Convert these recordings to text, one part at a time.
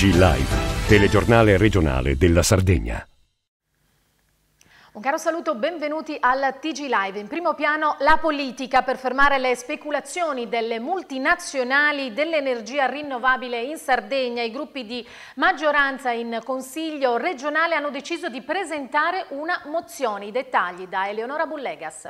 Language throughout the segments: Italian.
TG Live, telegiornale regionale della Sardegna. Un caro saluto, benvenuti al TG Live. In primo piano la politica per fermare le speculazioni delle multinazionali dell'energia rinnovabile in Sardegna. I gruppi di maggioranza in Consiglio regionale hanno deciso di presentare una mozione. I dettagli da Eleonora Bullegas.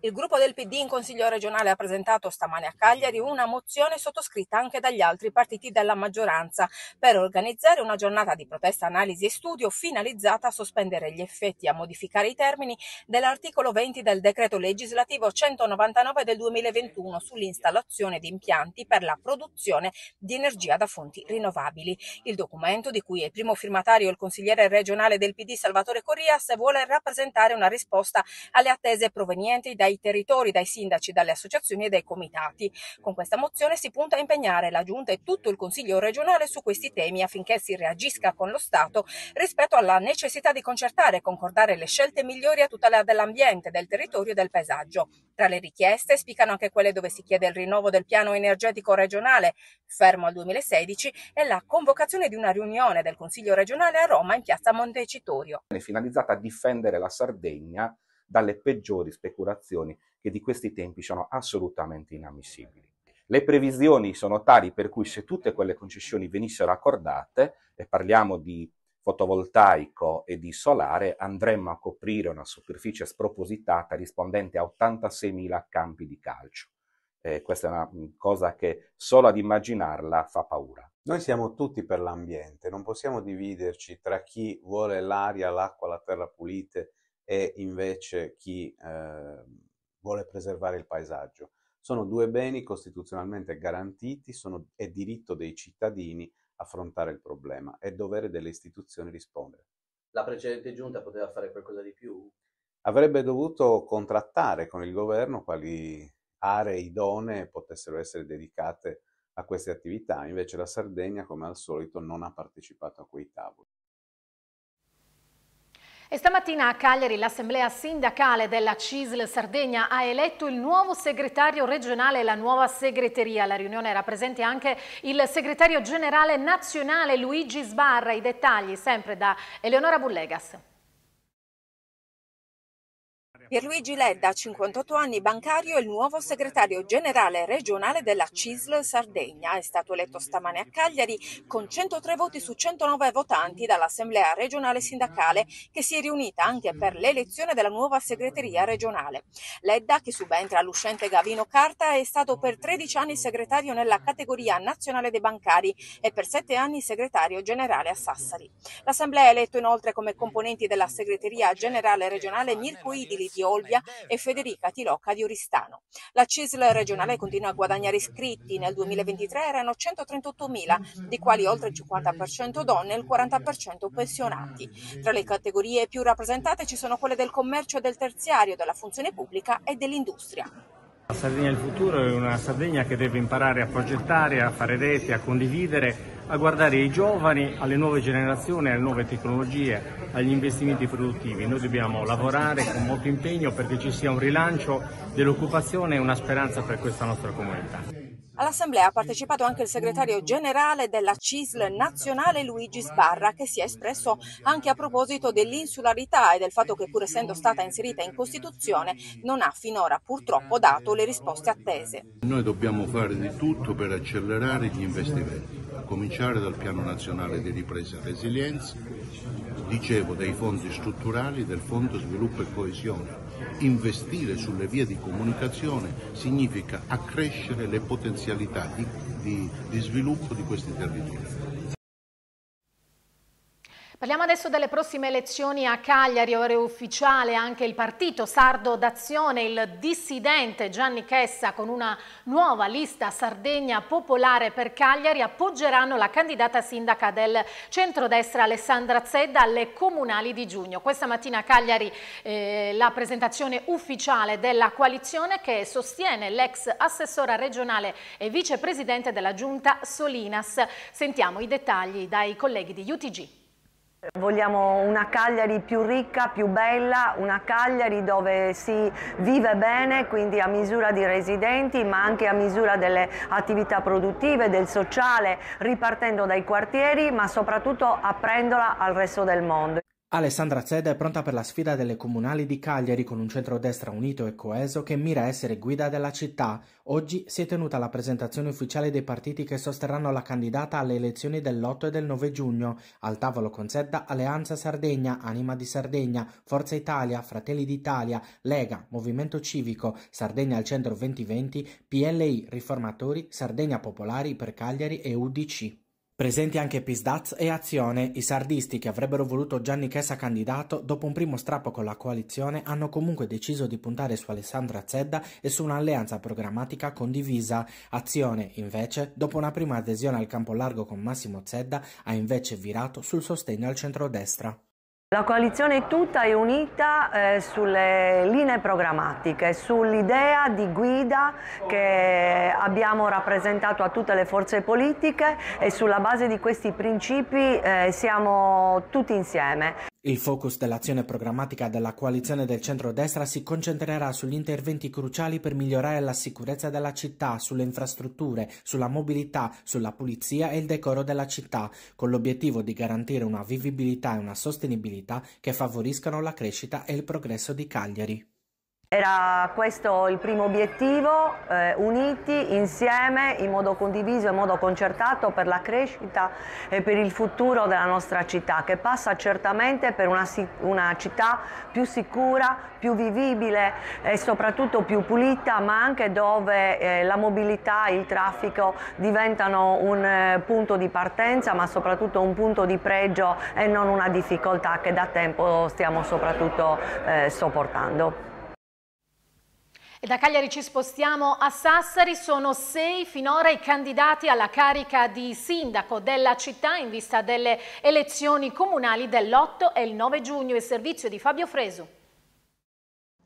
Il gruppo del PD in Consiglio regionale ha presentato stamane a Cagliari una mozione sottoscritta anche dagli altri partiti della maggioranza per organizzare una giornata di protesta, analisi e studio finalizzata a sospendere gli effetti e a modificare i termini dell'articolo 20 del decreto legislativo 199 del 2021 sull'installazione di impianti per la produzione di energia da fonti rinnovabili. Il documento, di cui è primo firmatario il consigliere regionale del PD Salvatore Corrias, vuole rappresentare una risposta alle attese provenienti dai dai territori, dai sindaci, dalle associazioni e dai comitati. Con questa mozione si punta a impegnare la Giunta e tutto il Consiglio regionale su questi temi affinché si reagisca con lo Stato rispetto alla necessità di concertare e concordare le scelte migliori a tutela dell'ambiente, del territorio e del paesaggio. Tra le richieste spiccano anche quelle dove si chiede il rinnovo del piano energetico regionale, fermo al 2016, e la convocazione di una riunione del Consiglio regionale a Roma in piazza Montecitorio. È finalizzata a difendere la Sardegna dalle peggiori speculazioni che di questi tempi sono assolutamente inammissibili. Le previsioni sono tali per cui se tutte quelle concessioni venissero accordate, e parliamo di fotovoltaico e di solare, andremmo a coprire una superficie spropositata rispondente a 86.000 campi di calcio. Eh, questa è una mm, cosa che solo ad immaginarla fa paura. Noi siamo tutti per l'ambiente, non possiamo dividerci tra chi vuole l'aria, l'acqua, la terra pulite e invece chi eh, vuole preservare il paesaggio. Sono due beni costituzionalmente garantiti, sono, è diritto dei cittadini affrontare il problema, è dovere delle istituzioni rispondere. La precedente giunta poteva fare qualcosa di più? Avrebbe dovuto contrattare con il governo quali aree idonee potessero essere dedicate a queste attività, invece la Sardegna, come al solito, non ha partecipato a quei tavoli. E stamattina a Cagliari l'assemblea sindacale della CISL Sardegna ha eletto il nuovo segretario regionale e la nuova segreteria. Alla riunione era presente anche il segretario generale nazionale Luigi Sbarra. I dettagli sempre da Eleonora Bullegas. Pierluigi Ledda, 58 anni, bancario, è il nuovo segretario generale regionale della CISL Sardegna. È stato eletto stamane a Cagliari con 103 voti su 109 votanti dall'Assemblea regionale sindacale che si è riunita anche per l'elezione della nuova segreteria regionale. Ledda, che subentra all'uscente Gavino Carta, è stato per 13 anni segretario nella categoria nazionale dei bancari e per 7 anni segretario generale a Sassari. L'Assemblea ha eletto inoltre come componenti della segreteria generale regionale Mirko Idili Marchi Olbia e Federica Tilocca di Oristano. La CISL regionale continua a guadagnare iscritti. Nel 2023 erano 138.000, di quali oltre il 50% donne e il 40% pensionati. Tra le categorie più rappresentate ci sono quelle del commercio e del terziario, della funzione pubblica e dell'industria. La Sardegna del futuro è una Sardegna che deve imparare a progettare, a fare rete, a condividere a guardare i giovani, alle nuove generazioni, alle nuove tecnologie, agli investimenti produttivi. Noi dobbiamo lavorare con molto impegno perché ci sia un rilancio dell'occupazione e una speranza per questa nostra comunità. All'assemblea ha partecipato anche il segretario generale della CISL nazionale Luigi Sbarra che si è espresso anche a proposito dell'insularità e del fatto che pur essendo stata inserita in Costituzione non ha finora purtroppo dato le risposte attese. Noi dobbiamo fare di tutto per accelerare gli investimenti a cominciare dal Piano Nazionale di Ripresa e Resilienza, dicevo dei fondi strutturali, del Fondo Sviluppo e Coesione. Investire sulle vie di comunicazione significa accrescere le potenzialità di, di, di sviluppo di questi territori. Parliamo adesso delle prossime elezioni a Cagliari, ore ufficiale anche il partito Sardo d'Azione, il dissidente Gianni Chessa con una nuova lista Sardegna Popolare per Cagliari appoggeranno la candidata sindaca del centrodestra Alessandra Zedda alle comunali di giugno. Questa mattina a Cagliari eh, la presentazione ufficiale della coalizione che sostiene l'ex assessora regionale e vicepresidente della giunta Solinas. Sentiamo i dettagli dai colleghi di UTG. Vogliamo una Cagliari più ricca, più bella, una Cagliari dove si vive bene, quindi a misura di residenti, ma anche a misura delle attività produttive, del sociale, ripartendo dai quartieri, ma soprattutto aprendola al resto del mondo. Alessandra Zedda è pronta per la sfida delle comunali di Cagliari con un centrodestra unito e coeso che mira a essere guida della città. Oggi si è tenuta la presentazione ufficiale dei partiti che sosterranno la candidata alle elezioni dell'8 e del 9 giugno. Al tavolo con Zedda Alleanza Sardegna, Anima di Sardegna, Forza Italia, Fratelli d'Italia, Lega, Movimento Civico, Sardegna al Centro 2020, PLI, Riformatori, Sardegna Popolari per Cagliari e UDC. Presenti anche Pisdaz e Azione, i sardisti che avrebbero voluto Gianni Chessa candidato, dopo un primo strappo con la coalizione, hanno comunque deciso di puntare su Alessandra Zedda e su un'alleanza programmatica condivisa. Azione, invece, dopo una prima adesione al campo largo con Massimo Zedda, ha invece virato sul sostegno al centrodestra. La coalizione è tutta è unita eh, sulle linee programmatiche, sull'idea di guida che abbiamo rappresentato a tutte le forze politiche e sulla base di questi principi eh, siamo tutti insieme. Il focus dell'azione programmatica della coalizione del centro-destra si concentrerà sugli interventi cruciali per migliorare la sicurezza della città, sulle infrastrutture, sulla mobilità, sulla pulizia e il decoro della città, con l'obiettivo di garantire una vivibilità e una sostenibilità che favoriscano la crescita e il progresso di Cagliari. Era questo il primo obiettivo, eh, uniti insieme in modo condiviso e in modo concertato per la crescita e per il futuro della nostra città, che passa certamente per una, una città più sicura, più vivibile e soprattutto più pulita, ma anche dove eh, la mobilità e il traffico diventano un eh, punto di partenza, ma soprattutto un punto di pregio e non una difficoltà che da tempo stiamo soprattutto eh, sopportando. E da Cagliari ci spostiamo a Sassari, sono sei finora i candidati alla carica di sindaco della città in vista delle elezioni comunali dell'8 e il 9 giugno Il servizio di Fabio Fresu.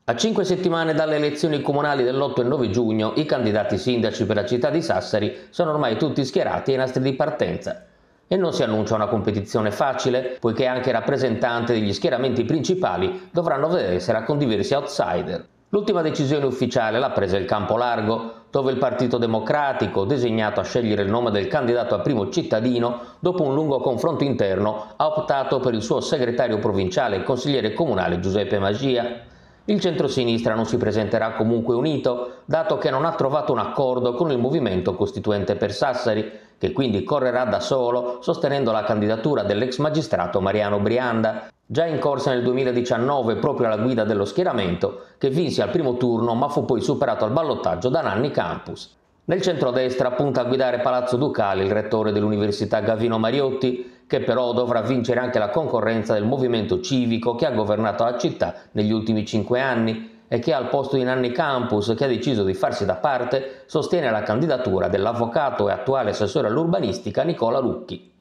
A cinque settimane dalle elezioni comunali dell'8 e 9 giugno i candidati sindaci per la città di Sassari sono ormai tutti schierati ai nastri di partenza. E non si annuncia una competizione facile, poiché anche i rappresentanti degli schieramenti principali dovranno vedersela con diversi outsider. L'ultima decisione ufficiale l'ha presa il campo largo, dove il Partito Democratico, designato a scegliere il nome del candidato a primo cittadino, dopo un lungo confronto interno, ha optato per il suo segretario provinciale e consigliere comunale Giuseppe Magia. Il centrosinistra non si presenterà comunque unito, dato che non ha trovato un accordo con il movimento costituente per Sassari, che quindi correrà da solo sostenendo la candidatura dell'ex magistrato Mariano Brianda, già in corsa nel 2019 proprio alla guida dello schieramento, che vinse al primo turno ma fu poi superato al ballottaggio da Nanni Campus. Nel centrodestra punta a guidare Palazzo Ducale il rettore dell'Università Gavino Mariotti, che però dovrà vincere anche la concorrenza del movimento civico che ha governato la città negli ultimi cinque anni e che al posto di Nanni Campus, che ha deciso di farsi da parte, sostiene la candidatura dell'avvocato e attuale assessore all'urbanistica Nicola Lucchi.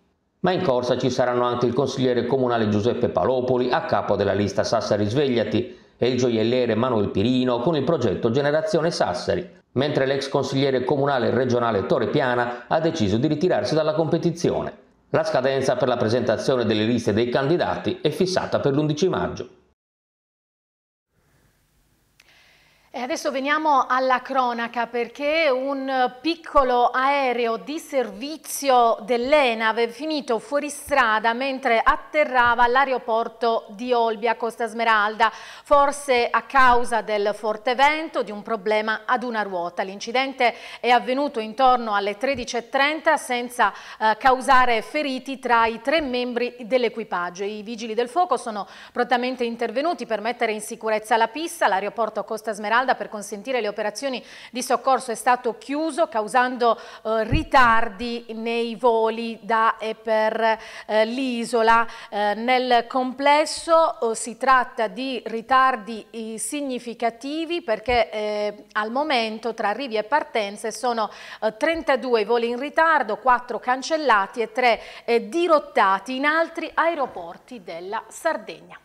Ma in corsa ci saranno anche il consigliere comunale Giuseppe Palopoli a capo della lista Sassari Svegliati e il gioielliere Manuel Pirino con il progetto Generazione Sassari, mentre l'ex consigliere comunale regionale Torre Piana ha deciso di ritirarsi dalla competizione. La scadenza per la presentazione delle liste dei candidati è fissata per l'11 maggio. E adesso veniamo alla cronaca perché un piccolo aereo di servizio dell'ENAV è finito fuoristrada mentre atterrava all'aeroporto di Olbia, Costa Smeralda, forse a causa del forte vento di un problema ad una ruota. L'incidente è avvenuto intorno alle 13.30 senza eh, causare feriti tra i tre membri dell'equipaggio. I vigili del fuoco sono prontamente intervenuti per mettere in sicurezza la pista, l'aeroporto Costa Smeralda calda per consentire le operazioni di soccorso è stato chiuso causando eh, ritardi nei voli da e per eh, l'isola. Eh, nel complesso oh, si tratta di ritardi eh, significativi perché eh, al momento tra arrivi e partenze sono 32 voli in ritardo, 4 cancellati e 3 dirottati in altri aeroporti della Sardegna.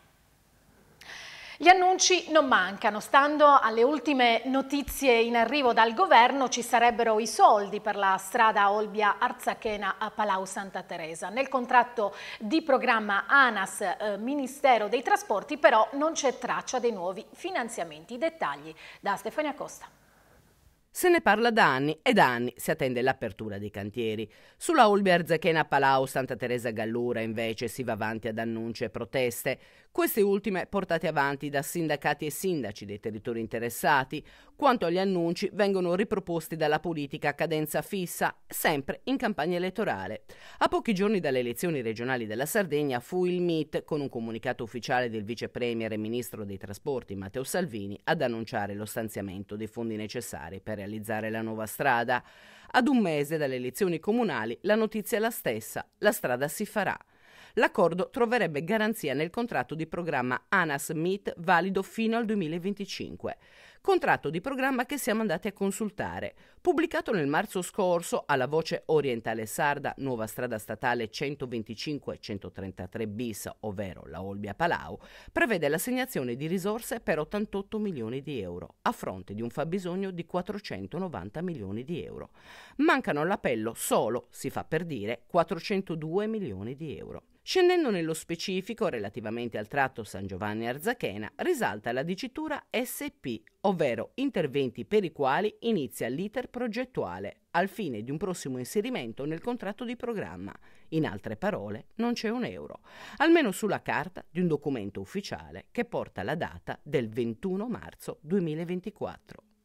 Gli annunci non mancano, stando alle ultime notizie in arrivo dal governo ci sarebbero i soldi per la strada Olbia-Arzachena a Palau Santa Teresa. Nel contratto di programma ANAS eh, Ministero dei Trasporti però non c'è traccia dei nuovi finanziamenti. I dettagli da Stefania Costa. Se ne parla da anni e da anni si attende l'apertura dei cantieri. Sulla Olbia Arzachena Palau Santa Teresa Gallura invece si va avanti ad annunci e proteste queste ultime portate avanti da sindacati e sindaci dei territori interessati. Quanto agli annunci, vengono riproposti dalla politica a cadenza fissa, sempre in campagna elettorale. A pochi giorni dalle elezioni regionali della Sardegna fu il MIT, con un comunicato ufficiale del vice premier e ministro dei trasporti Matteo Salvini, ad annunciare lo stanziamento dei fondi necessari per realizzare la nuova strada. Ad un mese dalle elezioni comunali la notizia è la stessa, la strada si farà l'accordo troverebbe garanzia nel contratto di programma ANAS MIT valido fino al 2025 contratto di programma che siamo andati a consultare, pubblicato nel marzo scorso alla voce orientale sarda Nuova strada statale 125-133 bis, ovvero la Olbia Palau, prevede l'assegnazione di risorse per 88 milioni di euro, a fronte di un fabbisogno di 490 milioni di euro. Mancano all'appello solo, si fa per dire, 402 milioni di euro. Scendendo nello specifico, relativamente al tratto San Giovanni Arzachena, risalta la dicitura SP, ovvero interventi per i quali inizia l'iter progettuale, al fine di un prossimo inserimento nel contratto di programma. In altre parole, non c'è un euro, almeno sulla carta di un documento ufficiale che porta la data del 21 marzo 2024.